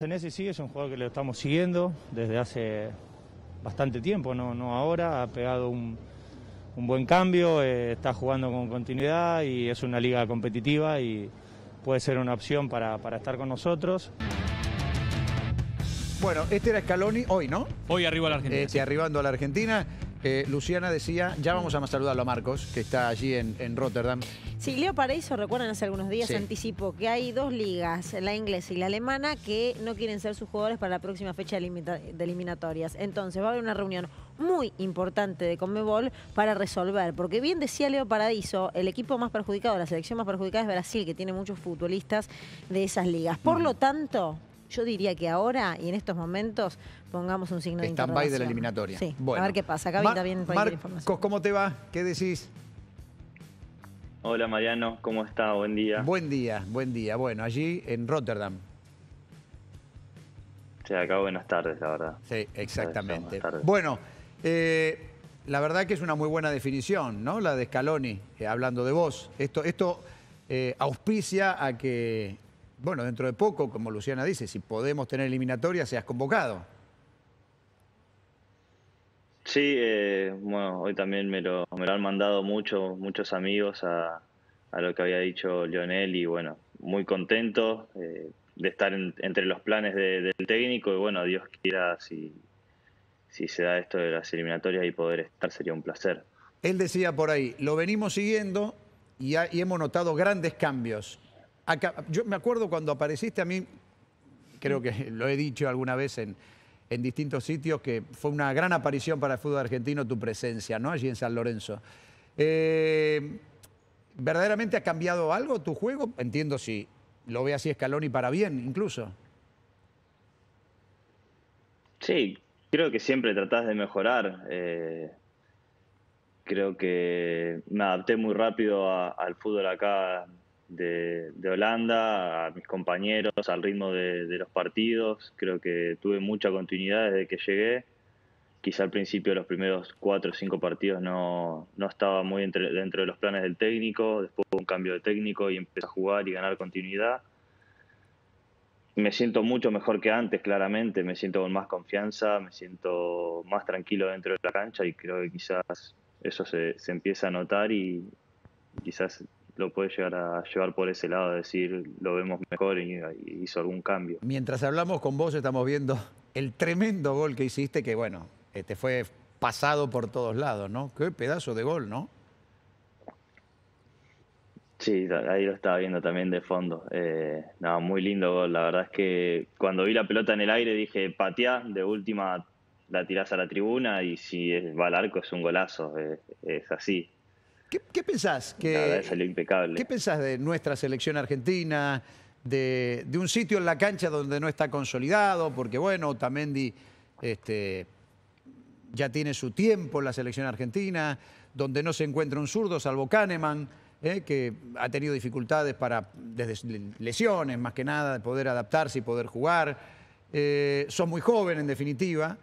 Senesi sí es un jugador que lo estamos siguiendo desde hace bastante tiempo, no, no ahora, ha pegado un, buen cambio, eh, está jugando con continuidad y es una liga competitiva y puede ser una opción para, estar con nosotros. Bueno, este era Scaloni hoy, ¿no? Hoy arriba a la Argentina. Este, sí. Arribando a la Argentina. Eh, Luciana decía, ya vamos a saludarlo a Marcos, que está allí en, Rotterdam. Sí, Leo Paraíso, recuerdan hace algunos días, anticipo, anticipó que hay dos ligas, la inglesa y la alemana, que no quieren ser sus jugadores para la próxima fecha de eliminatorias. Entonces va a haber una reunión muy importante de Conmebol para resolver, porque bien decía Leo Paradiso, el equipo más perjudicado, la selección más perjudicada es Brasil, que tiene muchos futbolistas de esas ligas. Por mm. lo tanto, yo diría que ahora y en estos momentos pongamos un signo de by de la eliminatoria. Sí, bueno. a ver qué pasa. Acá Mar bien Marcos, ¿cómo te va? ¿Qué decís? Hola Mariano, ¿cómo está? Buen día. Buen día, buen día. Bueno, allí en Rotterdam. se acá buenas tardes, la verdad. Sí, exactamente. Bueno, eh, la verdad que es una muy buena definición, ¿no? La de Scaloni, eh, hablando de vos. Esto, esto eh, auspicia a que bueno, dentro de poco, como Luciana dice, si podemos tener eliminatoria, seas convocado. Sí, eh, bueno, hoy también me lo, me han mandado muchos amigos a, lo que había dicho Lionel y bueno, muy contento eh, de estar entre los planes del técnico y bueno, Dios quiera si, se da esto de las eliminatorias y poder estar sería un placer. Él decía por ahí, lo venimos siguiendo y, y hemos notado grandes cambios yo me acuerdo cuando apareciste a mí, creo que lo he dicho alguna vez en, distintos sitios, que fue una gran aparición para el fútbol argentino tu presencia, ¿no? Allí en San Lorenzo. Eh, ¿Verdaderamente ha cambiado algo tu juego? Entiendo si lo ve así escalón y para bien, incluso. Sí, creo que siempre tratás de mejorar. Eh, creo que me adapté muy rápido al fútbol acá de, Holanda, a mis compañeros, al ritmo de, los partidos. Creo que tuve mucha continuidad desde que llegué. Quizá al principio los primeros cuatro o cinco partidos no, no estaba muy dentro de los planes del técnico, después hubo un cambio de técnico y empecé a jugar y ganar continuidad. Me siento mucho mejor que antes, claramente, me siento con más confianza, me siento más tranquilo dentro de la cancha y creo que quizás eso se, se empieza a notar y quizás lo puede llegar a llevar por ese lado, decir lo vemos mejor y, hizo algún cambio. Mientras hablamos con vos estamos viendo el tremendo gol que hiciste, que bueno, este fue pasado por todos lados, ¿no? Qué pedazo de gol, ¿no? Sí, ahí lo estaba viendo también de fondo. Eh, no, muy lindo gol. La verdad es que cuando vi la pelota en el aire dije, pateá, de última la tirás a la tribuna y si va al arco es un golazo. Eh, es así. ¿Qué, pensás? Que, ¿Qué pensás de nuestra selección argentina? De, un sitio en la cancha donde no está consolidado, porque bueno, Tamendi este, ya tiene su tiempo en la selección argentina, donde no se encuentra un zurdo, salvo Kahneman, eh, que ha tenido dificultades para, desde lesiones más que nada, de poder adaptarse y poder jugar. Eh, sos muy joven, en definitiva,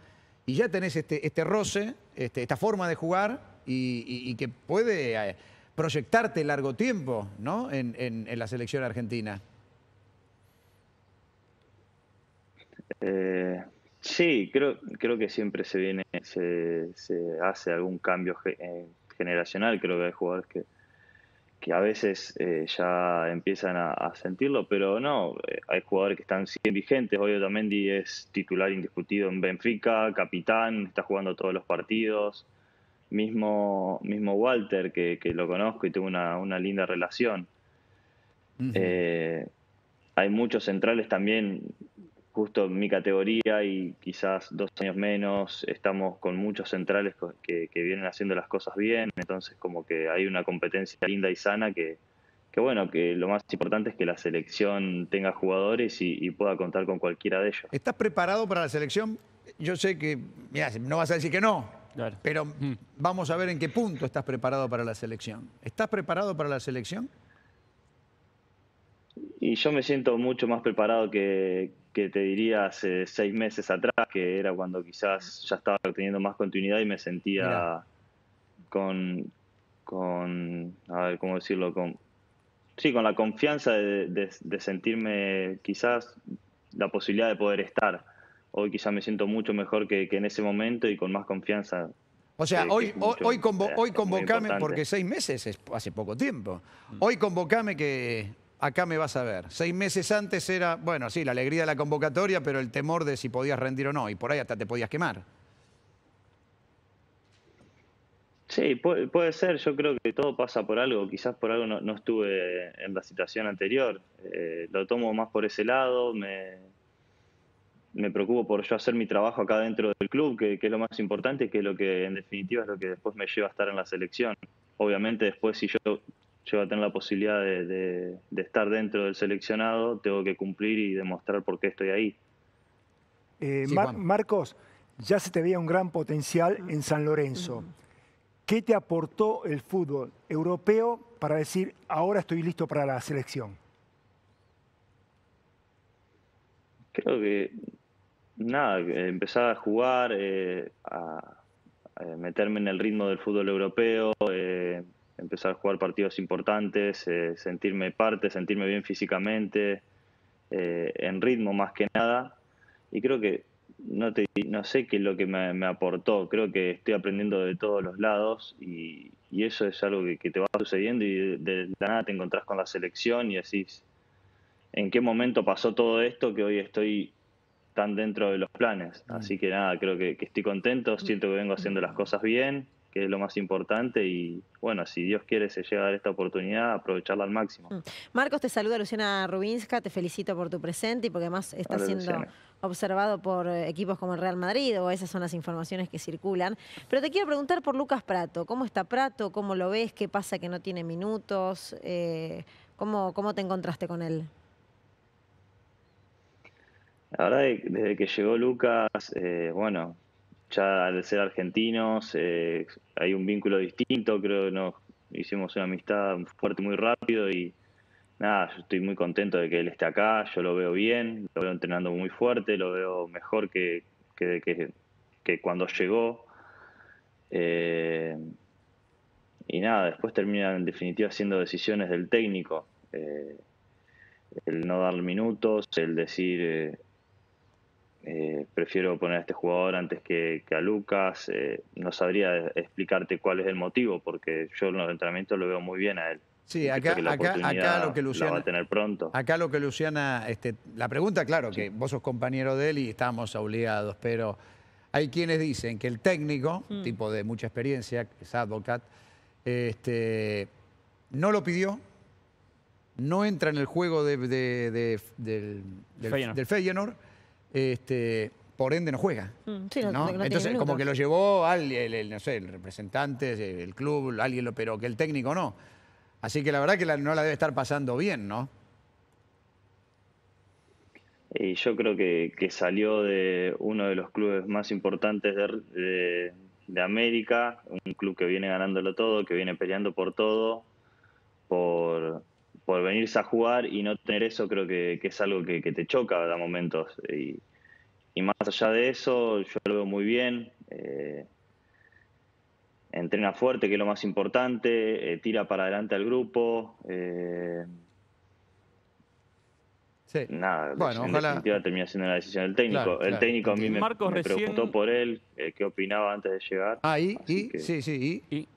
y ya tenés este, este roce, este, esta forma de jugar y, que puede eh, proyectarte largo tiempo ¿no? en, la selección argentina. Eh, sí, creo, creo que siempre se viene, se, hace algún cambio eh, generacional, creo que hay jugadores que, a veces ya empiezan a, sentirlo, pero no, hay jugadores que están vigentes, hoy Otamendi es titular indiscutido en Benfica, capitán, está jugando todos los partidos, mismo, mismo Walter, que, lo conozco y tengo una, linda relación. Eh, hay muchos centrales también, justo en mi categoría y quizás dos años menos, estamos con muchos centrales que, vienen haciendo las cosas bien, entonces como que hay una competencia linda y sana que, bueno, que lo más importante es que la selección tenga jugadores y, y, pueda contar con cualquiera de ellos. ¿Estás preparado para la selección? Yo sé que, mira, no vas a decir que no, pero mm. vamos a ver en qué punto estás preparado para la selección. ¿Estás preparado para la selección? Y yo me siento mucho más preparado que, te diría hace seis meses atrás, que era cuando quizás ya estaba teniendo más continuidad y me sentía con, a ver, ¿cómo decirlo? Con, sí, con la confianza de sentirme quizás la posibilidad de poder estar hoy quizás me siento mucho mejor que, en ese momento y con más confianza. O sea, eh, hoy, hoy, eh, convocame, porque seis meses es hace poco tiempo, mm. hoy convocame que acá me vas a ver. Seis meses antes era, bueno, sí, la alegría de la convocatoria, pero el temor de si podías rendir o no, y por ahí hasta te podías quemar. Sí, puede, ser, yo creo que todo pasa por algo, quizás por algo no, estuve en la situación anterior, eh, lo tomo más por ese lado, me, me preocupo por yo hacer mi trabajo acá dentro del club, que, es lo más importante, que es lo que en definitiva es lo que después me lleva a estar en la selección. Obviamente después si yo llego a tener la posibilidad de, estar dentro del seleccionado, tengo que cumplir y demostrar por qué estoy ahí. Eh, Marcos, ya se te veía un gran potencial en San Lorenzo. ¿Qué te aportó el fútbol europeo para decir, ahora estoy listo para la selección? Creo que nada, empezar a jugar, eh, a, meterme en el ritmo del fútbol europeo, eh, empezar a jugar partidos importantes, eh, sentirme parte, sentirme bien físicamente, en ritmo más que nada. Y creo que no, te, no sé qué es lo que me, aportó, creo que estoy aprendiendo de todos los lados y, y eso es algo que, te va sucediendo y de, la nada te encontrás con la selección y decís, ¿en qué momento pasó todo esto que hoy estoy están dentro de los planes. Mm. Así que nada, creo que, estoy contento, mm. siento que vengo haciendo las cosas bien, que es lo más importante y bueno, si Dios quiere se llega a dar esta oportunidad, aprovecharla al máximo. Mm. Marcos, te saluda Luciana Rubinska, te felicito por tu presente y porque además está siendo observado por eh, equipos como el Real Madrid o esas son las informaciones que circulan. Pero te quiero preguntar por Lucas Prato, ¿cómo está Prato? ¿Cómo lo ves? ¿Qué pasa que no tiene minutos? Eh, ¿Cómo te encontraste con él? La verdad, desde que llegó Lucas, eh, bueno, ya al ser argentinos eh, hay un vínculo distinto, creo que nos hicimos una amistad fuerte muy rápido y nada, yo estoy muy contento de que él esté acá, yo lo veo bien, lo veo entrenando muy fuerte, lo veo mejor que, que, cuando llegó. Eh, y nada, después termina en definitiva siendo decisiones del técnico. el no dar minutos, el decir eh, prefiero poner a este jugador antes que, a Lucas. Eh, no sabría explicarte cuál es el motivo, porque yo en los entrenamientos lo veo muy bien a él. Sí, acá, acá, lo que Luciana. Va a tener pronto. Acá lo que Luciana. Este, la pregunta, claro, que vos sos compañero de él y estamos obligados, pero hay quienes dicen que el técnico, hmm. tipo de mucha experiencia, que es Advocat, este, no lo pidió, no entra en el juego de, del, este, por ende no juega. Mm, Entonces, como que lo llevó alguien, el, no sé, el representante, eh, el club, alguien lo, pero que el técnico no. Así que la verdad que no la debe estar pasando bien, ¿no? Y yo creo que, salió de uno de los clubes más importantes de, América, un club que viene ganándolo todo, que viene peleando por todo, por, por venirse a jugar y no tener eso creo que, es algo que, te choca a momentos. Y, más allá de eso, yo lo veo muy bien. Eh, entrena fuerte, que es lo más importante, eh, tira para adelante al grupo. Eh, sí. Nada, bueno, en definitiva termina siendo una decisión del técnico. el técnico a mí me, preguntó por él, qué opinaba antes de llegar. ahí, y, sí, sí, y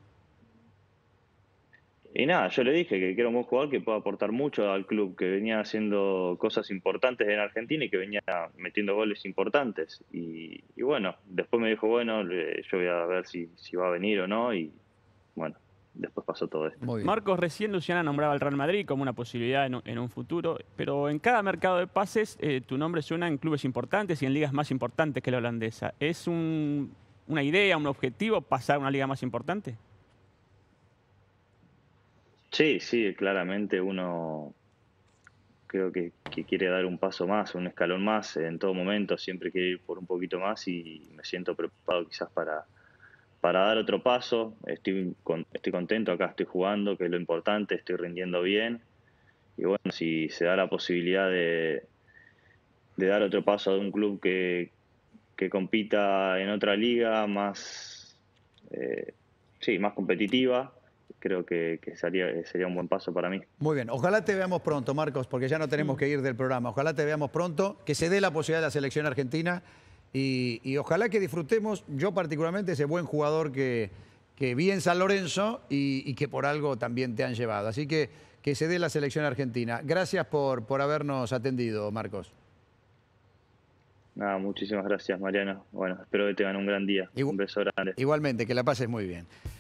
y nada, yo le dije que quiero un buen jugador que pueda aportar mucho al club, que venía haciendo cosas importantes en Argentina y que venía metiendo goles importantes. Y, bueno, después me dijo, bueno, yo voy a ver si, va a venir o no. Y bueno, después pasó todo esto. Marcos, recién Luciana nombraba al Real Madrid como una posibilidad en, un futuro, pero en cada mercado de pases eh, tu nombre suena en clubes importantes y en ligas más importantes que la holandesa. ¿Es una idea, un objetivo pasar a una liga más importante? Sí, sí, claramente uno creo que, quiere dar un paso más, un escalón más en todo momento, siempre quiere ir por un poquito más y me siento preocupado quizás para, dar otro paso. Estoy, estoy contento, acá estoy jugando, que es lo importante, estoy rindiendo bien y bueno, si se da la posibilidad de, dar otro paso a un club que, que compita en otra liga más, eh, sí, más competitiva, creo que, eh, sería, un buen paso para mí. Muy bien, ojalá te veamos pronto, Marcos, porque ya no tenemos mm. que ir del programa. Ojalá te veamos pronto, que se dé la posibilidad de la selección argentina y, ojalá que disfrutemos, yo particularmente, ese buen jugador que, que vi en San Lorenzo y, que por algo también te han llevado. Así que que se dé la selección argentina. Gracias por, por habernos atendido, Marcos. Nada, muchísimas gracias, Mariano. Bueno, espero que tengan un gran día. un beso Igualmente, que la pases muy bien.